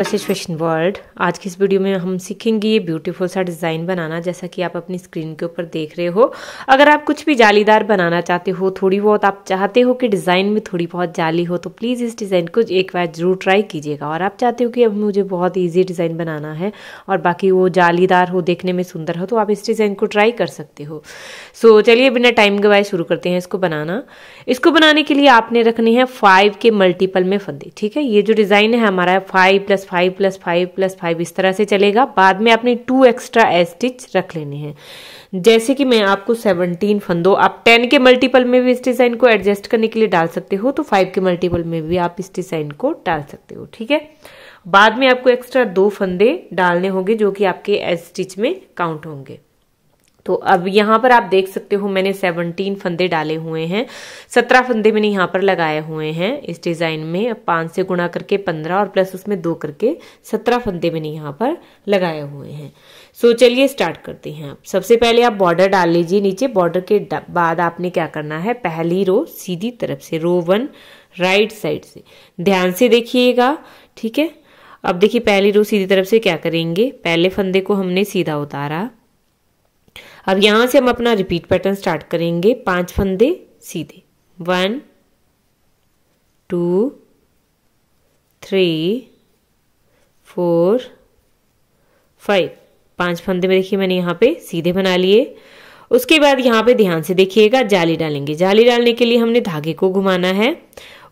पशिश world आज की इस वीडियो में हम सीखेंगे ये ब्यूटीफुल सा डिज़ाइन बनाना जैसा कि आप अपनी स्क्रीन के ऊपर देख रहे हो अगर आप कुछ भी जालीदार बनाना चाहते हो थोड़ी बहुत आप चाहते हो कि डिज़ाइन में थोड़ी बहुत जाली हो तो प्लीज़ इस डिज़ाइन को एक बार ज़रूर ट्राई कीजिएगा और आप चाहते हो कि अब मुझे बहुत ईजी डिज़ाइन बनाना है और बाकी वो जालीदार हो देखने में सुंदर हो तो आप इस डिज़ाइन को ट्राई कर सकते हो सो so, चलिए बिना टाइम गवाए शुरू करते हैं इसको बनाना इसको बनाने के लिए आपने रखनी है फाइव के मल्टीपल में फंदे ठीक है ये जो डिज़ाइन है हमारा five plus five plus five plus five इस तरह से चलेगा बाद में आपने टू एक्स्ट्रा एज स्टिच रख लेने हैं जैसे कि मैं आपको सेवनटीन फंदो आप टेन के मल्टीपल में भी इस डिज़ाइन को एडजस्ट करने के लिए डाल सकते हो तो फाइव के मल्टीपल में भी आप इस डिज़ाइन को डाल सकते हो ठीक है बाद में आपको एक्स्ट्रा दो फंदे डालने होंगे जो कि आपके एस स्टिच में काउंट होंगे तो अब यहाँ पर आप देख सकते हो मैंने सेवनटीन फंदे डाले हुए हैं सत्रह फंदे मैंने यहाँ पर लगाए हुए हैं इस डिज़ाइन में पांच से गुणा करके पंद्रह और प्लस उसमें दो करके सत्रह फंदे मैंने यहाँ पर लगाए हुए हैं सो चलिए स्टार्ट करते हैं आप सबसे पहले आप बॉर्डर डाल लीजिए नीचे बॉर्डर के बाद आपने क्या करना है पहली रो सीधी तरफ से रो वन राइट साइड से ध्यान से देखिएगा ठीक है अब देखिए पहली रो सीधी तरफ से क्या करेंगे पहले फंदे को हमने सीधा उतारा अब यहाँ से हम अपना रिपीट पैटर्न स्टार्ट करेंगे पांच फंदे सीधे one two three four five पांच फंदे में देखिए मैंने यहाँ पे सीधे बना लिए उसके बाद यहाँ पे ध्यान से देखिएगा जाली डालेंगे जाली डालने के लिए हमने धागे को घुमाना है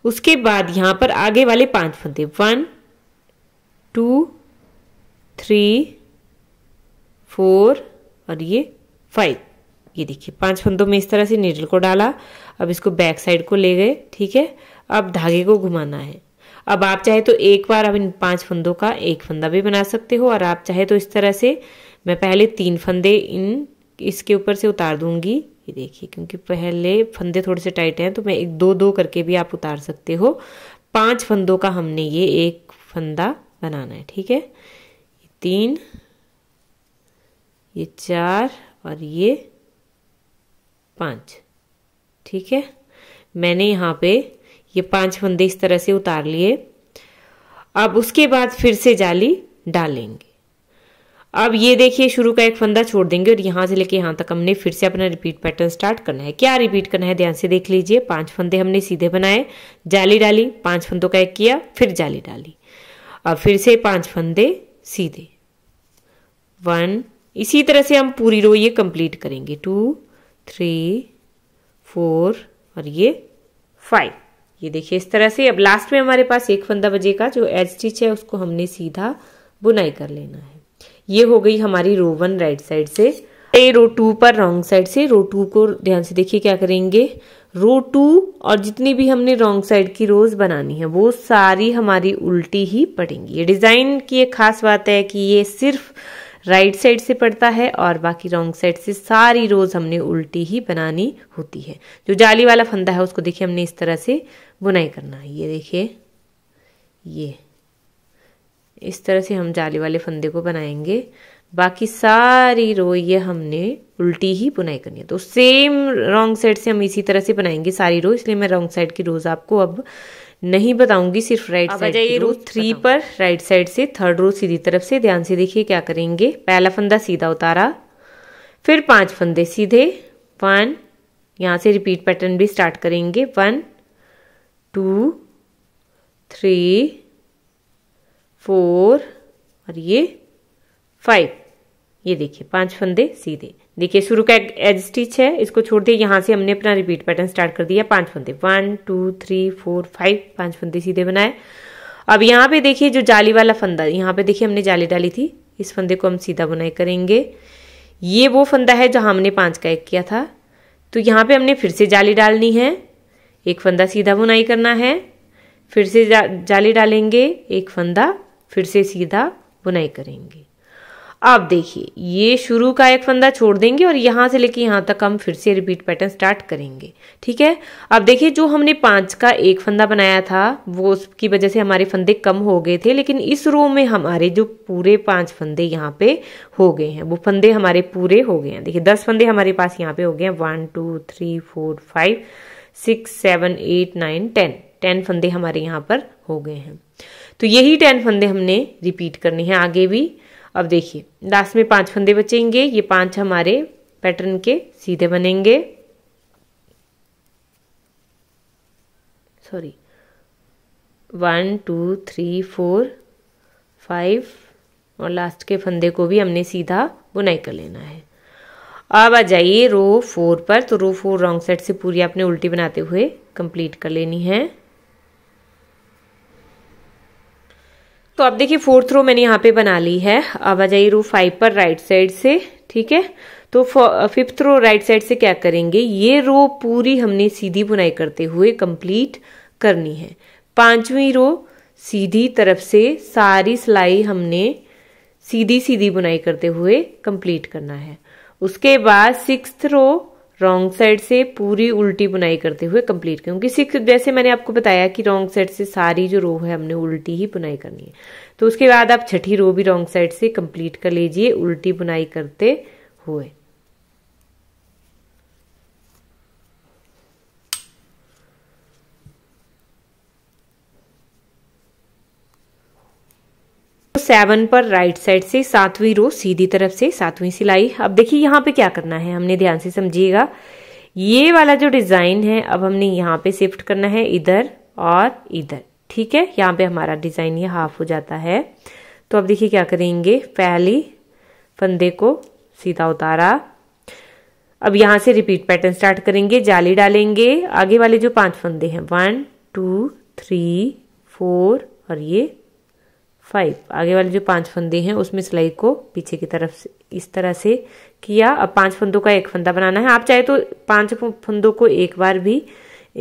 उसके बाद यहाँ पर आगे वाले पांच फंदे वन टू थ्री फोर और ये फाइव ये देखिए पांच फंदों में इस तरह से नीडल को डाला अब इसको बैक साइड को ले गए ठीक है अब धागे को घुमाना है अब आप चाहे तो एक बार अब इन पांच फंदों का एक फंदा भी बना सकते हो और आप चाहे तो इस तरह से मैं पहले तीन फंदे इन इसके ऊपर से उतार दूंगी ये देखिए क्योंकि पहले फंदे थोड़े से टाइट हैं तो मैं एक दो दो करके भी आप उतार सकते हो पांच फंदों का हमने ये एक फंदा बनाना है ठीक है तीन ये चार और ये पांच ठीक है मैंने यहाँ पे ये पांच फंदे इस तरह से उतार लिए अब उसके बाद फिर से जाली डालेंगे अब ये देखिए शुरू का एक फंदा छोड़ देंगे और यहां से लेके यहां तक हमने फिर से अपना रिपीट पैटर्न स्टार्ट करना है क्या रिपीट करना है ध्यान से देख लीजिए पांच फंदे हमने सीधे बनाए जाली डाली पांच फंदों का एक किया फिर जाली डाली अब फिर से पांच फंदे सीधे वन इसी तरह से हम पूरी रो ये कंप्लीट करेंगे टू थ्री फोर और ये फाइव ये देखिए इस तरह से अब लास्ट में हमारे पास एक फंदा बजेगा जो एज स्टिच है उसको हमने सीधा बुनाई कर लेना है ये हो गई हमारी रो वन राइट साइड से ए रो टू पर रॉन्ग साइड से रो टू को ध्यान से देखिए क्या करेंगे रो टू और जितनी भी हमने रॉन्ग साइड की रोज बनानी है वो सारी हमारी उल्टी ही पड़ेंगी ये डिजाइन की एक खास बात है कि ये सिर्फ राइट साइड से पड़ता है और बाकी रॉन्ग साइड से सारी रोज़ हमने उल्टी ही बनानी होती है जो जाली वाला फंदा है उसको देखिए हमने इस तरह से बुनाई करना है ये देखिए ये इस तरह से हम जाली वाले फंदे को बनाएंगे बाकी सारी रो ये हमने उल्टी ही बुनाई करनी है तो सेम रॉन्ग साइड से हम इसी तरह से बनाएंगे सारी रो इसलिए मैं रॉन्ग साइड की रोज़ आपको अब नहीं बताऊंगी सिर्फ राइट साइड रो थ्री पर राइट साइड से थर्ड रो सीधी तरफ से ध्यान से देखिए क्या करेंगे पहला फंदा सीधा उतारा फिर पांच फंदे सीधे वन यहाँ से रिपीट पैटर्न भी स्टार्ट करेंगे वन टू थ्री फोर और ये फाइव ये देखिए पांच फंदे सीधे देखिए शुरू का एज स्टिच है इसको छोड़ दिया यहाँ से हमने अपना रिपीट पैटर्न स्टार्ट कर दिया पांच फंदे one two three four five पांच फंदे सीधे बनाए अब यहाँ पे देखिए जो जाली वाला फंदा यहाँ पे देखिए हमने जाली डाली थी इस फंदे को हम सीधा बुनाई करेंगे ये वो फंदा है जहाँ हमने पाँच का एक किया था तो यहाँ पे हमने फिर से जाली डालनी है एक फंदा सीधा बुनाई करना है फिर से जा, जाली डालेंगे एक फंदा फिर से सीधा बुनाई करेंगे अब देखिए ये शुरू का एक फंदा छोड़ देंगे और यहां से लेके यहां तक हम फिर से रिपीट पैटर्न स्टार्ट करेंगे ठीक है अब देखिए जो हमने पांच का एक फंदा बनाया था वो उसकी वजह से हमारे फंदे कम हो गए थे लेकिन इस रो में हमारे जो पूरे पांच फंदे यहाँ पे हो गए हैं वो फंदे हमारे पूरे हो गए हैं देखिये दस फंदे हमारे पास यहाँ पे हो गए हैं one two three four five six seven eight nine ten ten फंदे हमारे यहाँ पर हो गए हैं तो यही टेन फंदे हमने रिपीट करने हैं आगे भी अब देखिए लास्ट में पांच फंदे बचेंगे ये पांच हमारे पैटर्न के सीधे बनेंगे sorry one two three four five और लास्ट के फंदे को भी हमने सीधा बुनाई कर लेना है अब आ जाइए रो फोर पर तो रो फोर रॉन्ग साइड से पूरी आपने उल्टी बनाते हुए कंप्लीट कर लेनी है तो आप देखिए फोर्थ रो मैंने यहाँ पे बना ली है अब आ जाइए रो फाइव पर राइट साइड से ठीक है तो फिफ्थ रो राइट साइड से क्या करेंगे ये रो पूरी हमने सीधी बुनाई करते हुए कंप्लीट करनी है पांचवी रो सीधी तरफ से सारी सिलाई हमने सीधी सीधी बुनाई करते हुए कंप्लीट करना है उसके बाद सिक्स रो रॉन्ग साइड से पूरी उल्टी बुनाई करते हुए कंप्लीट करें क्योंकि सिक्स जैसे मैंने आपको बताया कि रॉन्ग साइड से सारी जो रो है हमने उल्टी ही बुनाई करनी है तो उसके बाद आप छठी रो भी रॉन्ग साइड से कंप्लीट कर लीजिए उल्टी बुनाई करते हुए सेवन पर राइट साइड से सातवीं रो सीधी तरफ से सातवीं सिलाई अब देखिए यहाँ पे क्या करना है हमने ध्यान से समझिएगा ये वाला जो डिज़ाइन है अब हमने यहाँ पे शिफ्ट करना है इधर और इधर ठीक है यहाँ पे हमारा डिज़ाइन ये हाफ हो जाता है तो अब देखिए क्या करेंगे पहली फंदे को सीधा उतारा अब यहां से रिपीट पैटर्न स्टार्ट करेंगे जाली डालेंगे आगे वाले जो पांच फंदे हैं वन टू थ्री फोर और ये फाइव आगे वाले जो पांच फंदे हैं उसमें सिलाई को पीछे की तरफ से इस तरह से किया अब पांच फंदों का एक फंदा बनाना है आप चाहे तो पांच फंदों को एक बार भी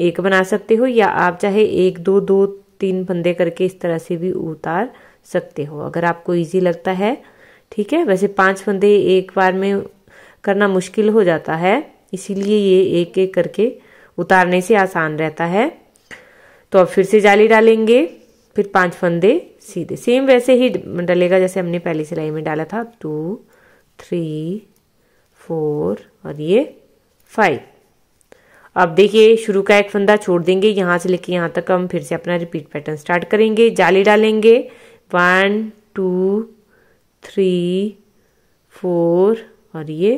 एक बना सकते हो या आप चाहे एक दो दो तीन फंदे करके इस तरह से भी उतार सकते हो अगर आपको इजी लगता है ठीक है वैसे पांच फंदे एक बार में करना मुश्किल हो जाता है इसीलिए ये एक एक करके उतारने से आसान रहता है तो अब फिर से जाली डालेंगे फिर पांच फंदे सीधे सेम वैसे ही डलेगा जैसे हमने पहली सिलाई में डाला था टू थ्री फोर और ये फाइव अब देखिए शुरू का एक फंदा छोड़ देंगे यहाँ से लेके यहाँ तक हम फिर से अपना रिपीट पैटर्न स्टार्ट करेंगे जाली डालेंगे वन टू थ्री फोर और ये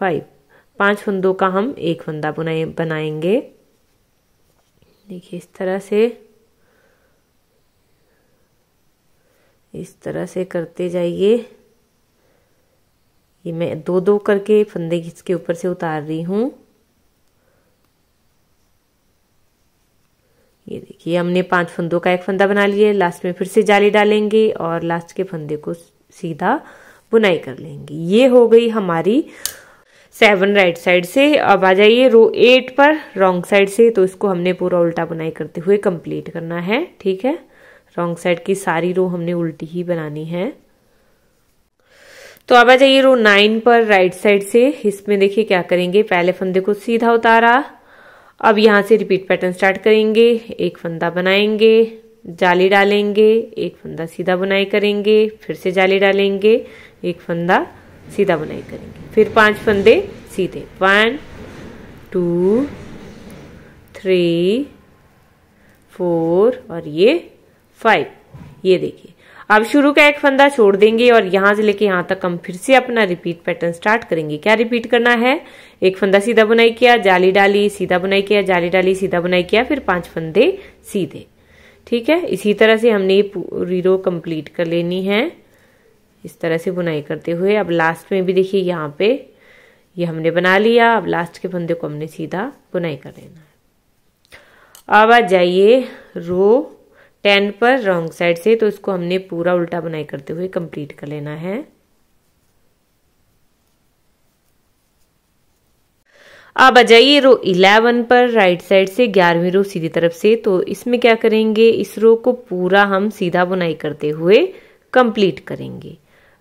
फाइव पांच फंदों का हम एक फंदा बनाए बनाएंगे देखिए इस तरह से इस तरह से करते जाइए ये मैं दो दो करके फंदे इसके ऊपर से उतार रही हूँ ये देखिए हमने पांच फंदों का एक फंदा बना लिया लास्ट में फिर से जाली डालेंगे और लास्ट के फंदे को सीधा बुनाई कर लेंगे ये हो गई हमारी सेवन राइट साइड से अब आ जाइए रो एट पर रॉन्ग साइड से तो इसको हमने पूरा उल्टा बुनाई करते हुए कंप्लीट करना है ठीक है रॉन्ग साइड की सारी रो हमने उल्टी ही बनानी है तो अब आ जाइए रो नाइन पर राइट साइड से इसमें देखिए क्या करेंगे पहले फंदे को सीधा उतारा अब यहां से रिपीट पैटर्न स्टार्ट करेंगे एक फंदा बनाएंगे जाली डालेंगे एक फंदा सीधा बुनाई करेंगे फिर से जाली डालेंगे एक फंदा सीधा बुनाई करेंगे फिर पांच फंदे सीधे वन टू थ्री फोर और ये फाइव ये देखिए अब शुरू का एक फंदा छोड़ देंगे और यहां से लेके यहां तक हम फिर से अपना रिपीट पैटर्न स्टार्ट करेंगे क्या रिपीट करना है एक फंदा सीधा बुनाई किया जाली डाली सीधा बुनाई किया जाली डाली सीधा बुनाई किया फिर पांच फंदे सीधे ठीक है इसी तरह से हमने ये पूरी रो कंप्लीट कर लेनी है इस तरह से बुनाई करते हुए अब लास्ट में भी देखिए यहाँ पे ये हमने बना लिया अब लास्ट के फंदे को हमने सीधा बुनाई कर देना है अब आ जाइए रो टेन पर रॉन्ग साइड से तो इसको हमने पूरा उल्टा बुनाई करते हुए कंप्लीट कर लेना है अब आ जाइए रो 11 पर राइट साइड से ग्यारहवीं रो सीधी तरफ से तो इसमें क्या करेंगे इस रो को पूरा हम सीधा बुनाई करते हुए कंप्लीट करेंगे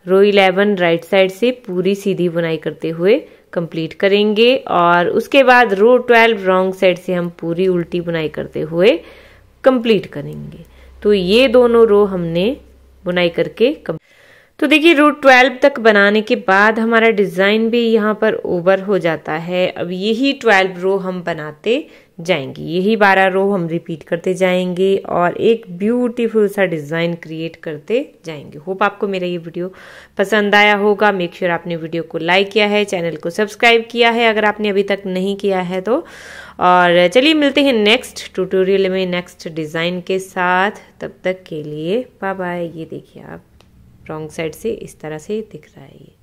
रो 11 राइट साइड से पूरी सीधी बुनाई करते हुए कंप्लीट करेंगे और उसके बाद रो 12 रॉन्ग साइड से हम पूरी उल्टी बुनाई करते हुए कंप्लीट करेंगे तो ये दोनों रो हमने बुनाई करके कम तो देखिए रूट ट्वेल्व तक बनाने के बाद हमारा डिज़ाइन भी यहाँ पर ओवर हो जाता है अब यही ट्वेल्व रो हम बनाते जाएंगे यही बारह रो हम रिपीट करते जाएंगे और एक ब्यूटीफुल सा डिज़ाइन क्रिएट करते जाएंगे होप आपको मेरा ये वीडियो पसंद आया होगा मेक श्योर sure आपने वीडियो को लाइक किया है चैनल को सब्सक्राइब किया है अगर आपने अभी तक नहीं किया है तो और चलिए मिलते हैं नेक्स्ट ट्यूटोरियल में नेक्स्ट डिज़ाइन के साथ तब तक के लिए बाय बाय ये देखिए आप रॉन्ग साइड से इस तरह से दिख रहा है ये